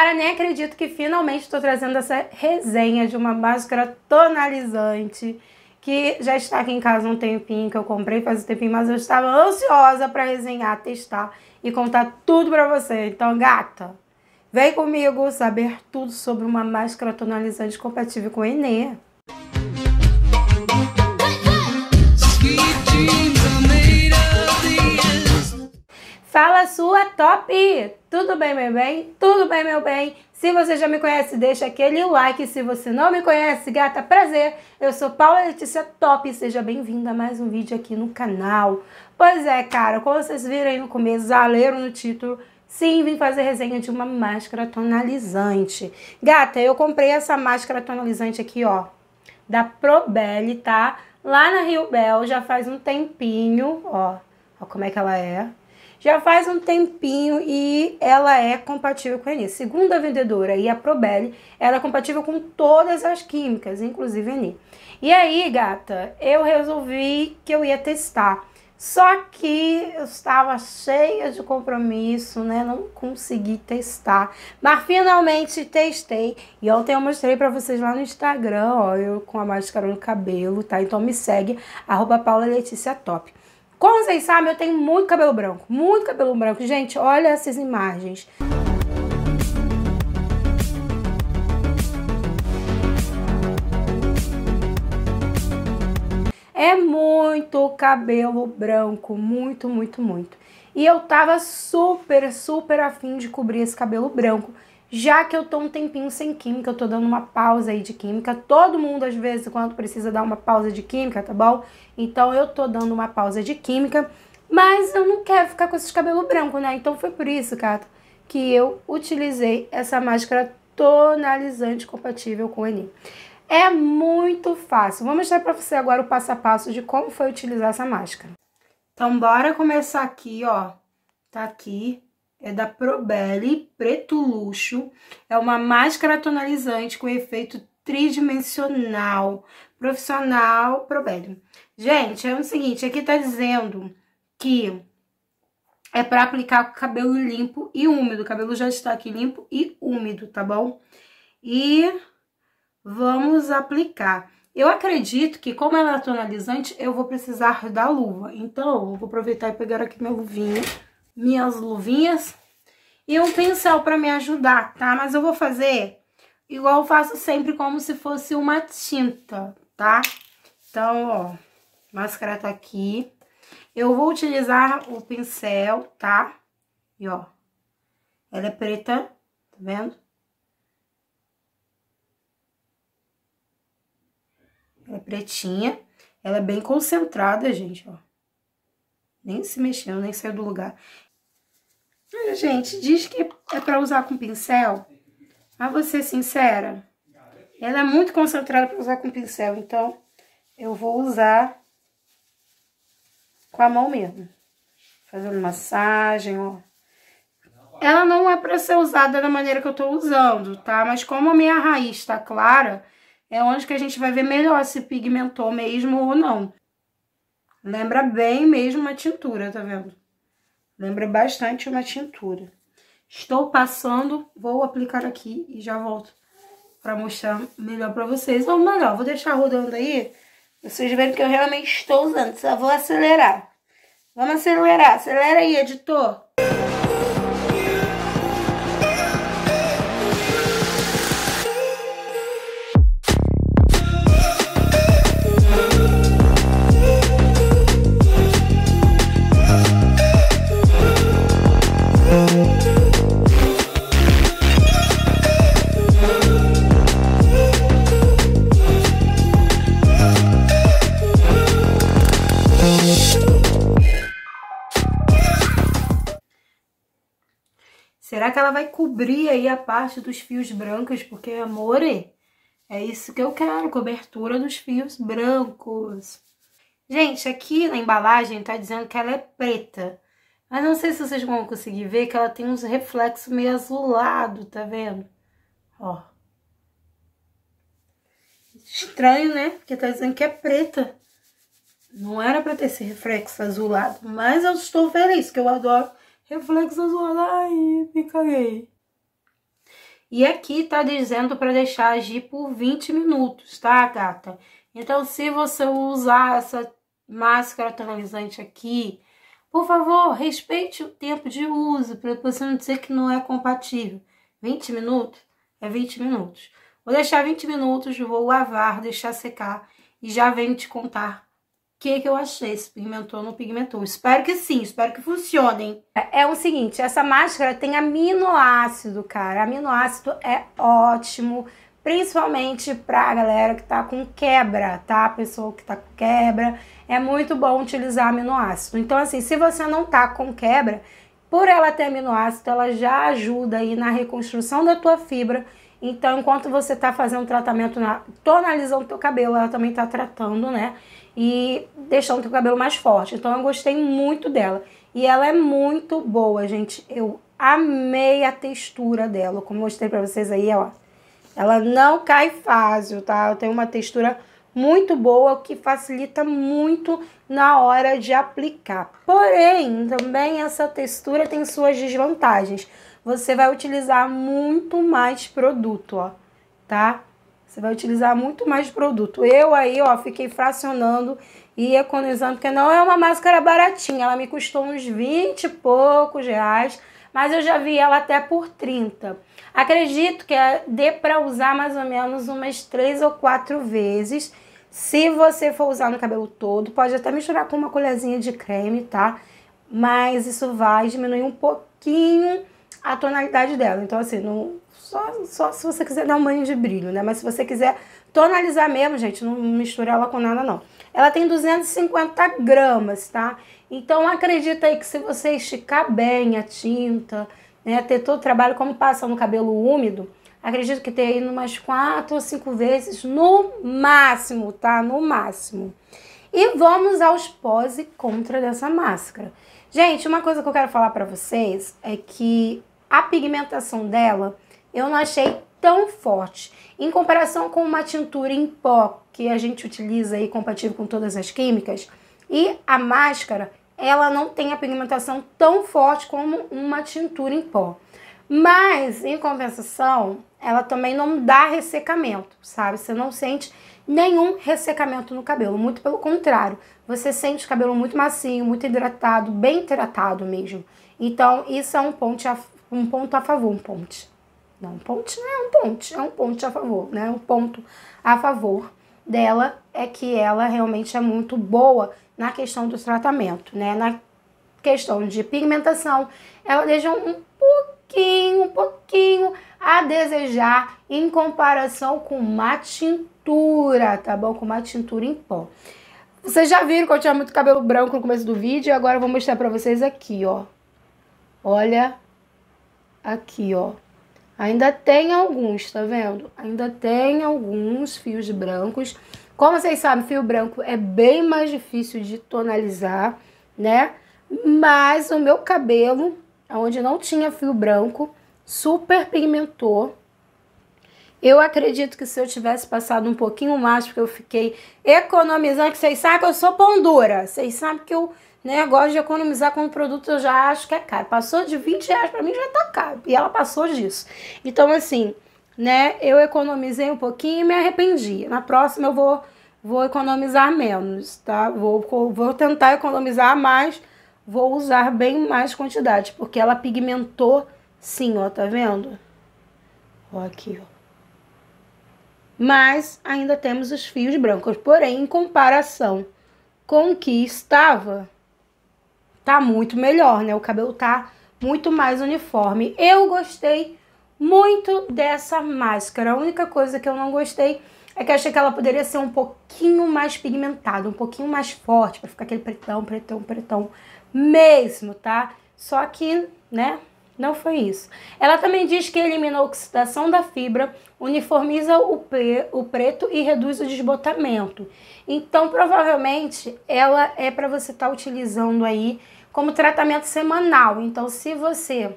Cara, nem acredito que finalmente estou trazendo essa resenha de uma máscara tonalizante que já está aqui em casa há um tempinho, que eu comprei faz um tempinho, mas eu estava ansiosa para resenhar, testar e contar tudo para você. Então, gata, vem comigo saber tudo sobre uma máscara tonalizante compatível com o Enê. top! Tudo bem, meu bem? Tudo bem, meu bem? Se você já me conhece, deixa aquele like. Se você não me conhece, gata, prazer! Eu sou Paula Letícia Top seja bem-vinda a mais um vídeo aqui no canal. Pois é, cara, como vocês viram aí no começo, já leram no título, Sim, vim fazer resenha de uma máscara tonalizante. Gata, eu comprei essa máscara tonalizante aqui, ó, da Probelli, tá? Lá na Rio Bel, já faz um tempinho, ó. Ó como é que ela é já faz um tempinho e ela é compatível com a Eni. Segundo a vendedora e a Probelli, ela é compatível com todas as químicas, inclusive a Eni. E aí, gata, eu resolvi que eu ia testar. Só que eu estava cheia de compromisso, né? Não consegui testar. Mas finalmente testei. E ontem eu mostrei para vocês lá no Instagram, ó, eu com a máscara no cabelo, tá? Então me segue, arroba Paula Letícia Top. Como vocês sabem, eu tenho muito cabelo branco, muito cabelo branco. Gente, olha essas imagens. É muito cabelo branco, muito, muito, muito. E eu tava super, super afim de cobrir esse cabelo branco já que eu tô um tempinho sem química, eu tô dando uma pausa aí de química. Todo mundo, às vezes, quando precisa dar uma pausa de química, tá bom? Então eu tô dando uma pausa de química, mas eu não quero ficar com esses cabelos brancos, né? Então foi por isso, Cato, que eu utilizei essa máscara tonalizante compatível com o Enim. É muito fácil. Vou mostrar pra você agora o passo a passo de como foi utilizar essa máscara. Então, bora começar aqui, ó. Tá aqui é da Probelli, preto luxo. É uma máscara tonalizante com efeito tridimensional, profissional Probelli. Gente, é o seguinte, aqui tá dizendo que é para aplicar com cabelo limpo e úmido. O cabelo já está aqui limpo e úmido, tá bom? E vamos aplicar. Eu acredito que como ela é tonalizante, eu vou precisar da luva. Então, eu vou aproveitar e pegar aqui meu luvinho minhas luvinhas e um pincel para me ajudar, tá? Mas eu vou fazer igual eu faço sempre, como se fosse uma tinta, tá? Então, ó, máscara tá aqui. Eu vou utilizar o pincel, tá? E, ó, ela é preta, tá vendo? Ela é pretinha. Ela é bem concentrada, gente, ó. Nem se mexeu, nem saiu do lugar. Gente, diz que é para usar com pincel. Mas vou ser sincera, ela é muito concentrada para usar com pincel, então eu vou usar com a mão mesmo. Fazendo massagem, ó. Ela não é para ser usada da maneira que eu tô usando, tá? Mas como a minha raiz tá clara, é onde que a gente vai ver melhor se pigmentou mesmo ou não. Lembra bem mesmo a tintura, tá vendo? Lembra bastante uma tintura. Estou passando, vou aplicar aqui e já volto para mostrar melhor para vocês. Ou melhor, vou deixar rodando aí, vocês verem que eu realmente estou usando. Só vou acelerar. Vamos acelerar. Acelera aí, editor. Será que ela vai cobrir aí a parte dos fios brancos? Porque, amor, é isso que eu quero, cobertura dos fios brancos. Gente, aqui na embalagem tá dizendo que ela é preta. Mas não sei se vocês vão conseguir ver que ela tem uns reflexos meio azulado, tá vendo? Ó. Estranho, né? Porque tá dizendo que é preta. Não era pra ter esse reflexo azulado. Mas eu estou feliz, que eu adoro reflexo zoado, ai, me caguei. E aqui tá dizendo para deixar agir por 20 minutos, tá, gata? Então, se você usar essa máscara tonalizante aqui, por favor, respeite o tempo de uso, para você não dizer que não é compatível. 20 minutos? É 20 minutos. Vou deixar 20 minutos, vou lavar, deixar secar e já venho te contar que, que eu achei? Se pigmentou ou não pigmentou? Espero que sim, espero que funcionem. É, é o seguinte, essa máscara tem aminoácido, cara. Aminoácido é ótimo, principalmente pra galera que tá com quebra, tá? Pessoa que tá com quebra, é muito bom utilizar aminoácido. Então, assim, se você não tá com quebra, por ela ter aminoácido, ela já ajuda aí na reconstrução da tua fibra então, enquanto você está fazendo tratamento, na, tonalizando o teu cabelo, ela também está tratando, né? E deixando o teu cabelo mais forte. Então, eu gostei muito dela. E ela é muito boa, gente. Eu amei a textura dela. Como mostrei pra vocês aí, ó. Ela não cai fácil, tá? Ela tem uma textura muito boa, que facilita muito na hora de aplicar. Porém, também essa textura tem suas desvantagens você vai utilizar muito mais produto, ó, tá? Você vai utilizar muito mais produto. Eu aí, ó, fiquei fracionando e economizando, porque não é uma máscara baratinha. Ela me custou uns 20 e poucos reais, mas eu já vi ela até por 30. Acredito que é, dê para usar mais ou menos umas três ou quatro vezes. Se você for usar no cabelo todo, pode até misturar com uma colherzinha de creme, tá? Mas isso vai diminuir um pouquinho a tonalidade dela. Então, assim, não, só, só se você quiser dar um banho de brilho, né? Mas se você quiser tonalizar mesmo, gente, não mistura ela com nada, não. Ela tem 250 gramas, tá? Então, acredita aí que se você esticar bem a tinta, né? Ter todo o trabalho, como passa no cabelo úmido, acredito que tem aí umas 4 ou 5 vezes no máximo, tá? No máximo. E vamos aos pós e contra dessa máscara. Gente, uma coisa que eu quero falar para vocês é que a pigmentação dela eu não achei tão forte. Em comparação com uma tintura em pó que a gente utiliza aí compatível com todas as químicas e a máscara, ela não tem a pigmentação tão forte como uma tintura em pó. Mas, em compensação, ela também não dá ressecamento, sabe? Você não sente nenhum ressecamento no cabelo, muito pelo contrário. Você sente o cabelo muito macio, muito hidratado, bem tratado mesmo. Então, isso é um ponto a um ponto a favor, um ponte. Não, um ponte não é um ponte, é um ponte a favor, né? Um ponto a favor dela é que ela realmente é muito boa na questão do tratamento, né? Na questão de pigmentação, ela deixa um pouquinho, um pouquinho a desejar em comparação com uma tintura, tá bom? Com uma tintura em pó. Vocês já viram que eu tinha muito cabelo branco no começo do vídeo e agora eu vou mostrar pra vocês aqui, ó. Olha aqui, ó. Ainda tem alguns, tá vendo? Ainda tem alguns fios brancos. Como vocês sabem, fio branco é bem mais difícil de tonalizar, né? Mas o meu cabelo, onde não tinha fio branco, super pigmentou. Eu acredito que se eu tivesse passado um pouquinho mais, porque eu fiquei economizando, que vocês sabem que eu sou pão dura. Vocês sabem que eu né? Gosto de economizar com o produto, eu já acho que é caro. Passou de 20 reais para mim já tá caro. E ela passou disso. Então, assim, né? Eu economizei um pouquinho e me arrependi. Na próxima eu vou, vou economizar menos, tá? Vou, vou tentar economizar mais, vou usar bem mais quantidade, porque ela pigmentou sim, ó, tá vendo? Ó, aqui, ó. Mas ainda temos os fios brancos, porém, em comparação com o que estava tá muito melhor, né? O cabelo tá muito mais uniforme. Eu gostei muito dessa máscara. A única coisa que eu não gostei é que achei que ela poderia ser um pouquinho mais pigmentada, um pouquinho mais forte, para ficar aquele pretão, pretão, pretão mesmo, tá? Só que, né, não foi isso. Ela também diz que elimina a oxidação da fibra, uniformiza o, pre o preto e reduz o desbotamento. Então, provavelmente, ela é para você estar tá utilizando aí como tratamento semanal. Então, se você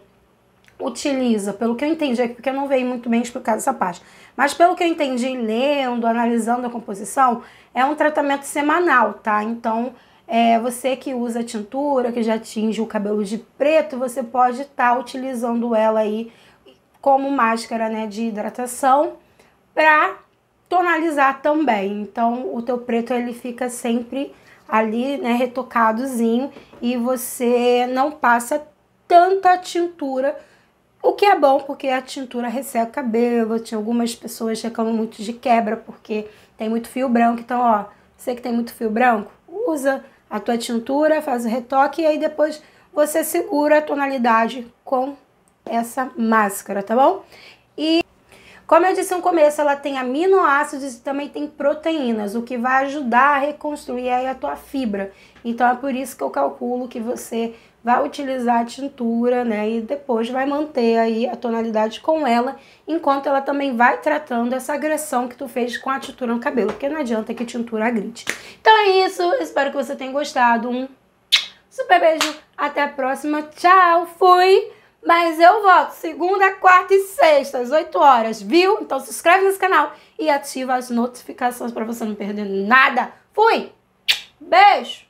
utiliza, pelo que eu entendi aqui, porque eu não veio muito bem explicado essa parte, mas pelo que eu entendi lendo, analisando a composição, é um tratamento semanal, tá? Então, é, você que usa tintura, que já tinge o cabelo de preto, você pode estar tá utilizando ela aí como máscara né, de hidratação para tonalizar também. Então, o teu preto ele fica sempre ali, né, retocadozinho e você não passa tanta tintura, o que é bom porque a tintura resseca o cabelo. Tinha algumas pessoas reclamam muito de quebra porque tem muito fio branco. Então, ó, você que tem muito fio branco, usa a tua tintura, faz o retoque e aí depois você segura a tonalidade com essa máscara, tá bom? Como eu disse no começo, ela tem aminoácidos e também tem proteínas, o que vai ajudar a reconstruir aí a tua fibra. Então é por isso que eu calculo que você vai utilizar a tintura, né? E depois vai manter aí a tonalidade com ela, enquanto ela também vai tratando essa agressão que tu fez com a tintura no cabelo, porque não adianta que tintura grite. Então é isso, espero que você tenha gostado. Um super beijo, até a próxima, tchau, fui! Mas eu volto segunda, quarta e sexta, às 8 horas, viu? Então se inscreve nesse canal e ativa as notificações para você não perder nada. Fui! Beijo!